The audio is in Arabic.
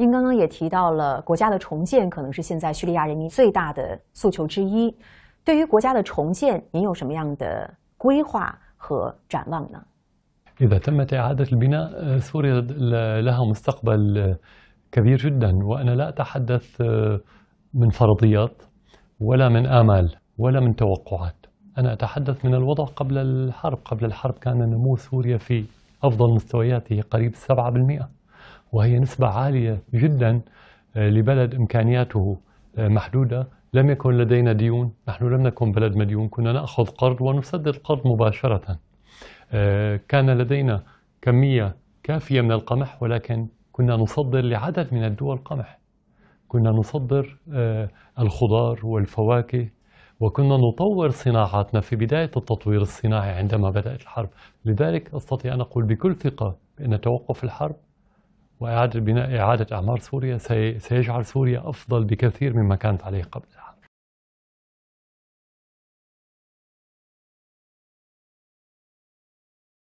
您刚刚也提到了国家的重建可能是现在叙利亚人民最大的诉求之一。对于国家的重建，您有什么样的规划和展望呢？إذا تمت إعادة البناء آه، سوريا لها مستقبل آه، كبير جدا وأنا لا أتحدث آه، من فرضيات ولا من آمال ولا من توقعات أنا أتحدث من الوضع قبل الحرب قبل الحرب كان نمو سوريا في أفضل مستوياته قريب 7% وهي نسبة عالية جدا آه، لبلد إمكانياته آه، محدودة لم يكن لدينا ديون نحن لم نكن بلد مديون كنا نأخذ قرض ونسدد القرض مباشرة آه، كان لدينا كمية كافية من القمح ولكن كنا نصدر لعدد من الدول قمح كنا نصدر الخضار والفواكه وكنا نطور صناعاتنا في بداية التطوير الصناعي عندما بدأت الحرب لذلك أستطيع أن أقول بكل ثقة بأن توقف الحرب وإعادة بناء إعادة أعمار سوريا سيجعل سوريا أفضل بكثير مما كانت عليه قبل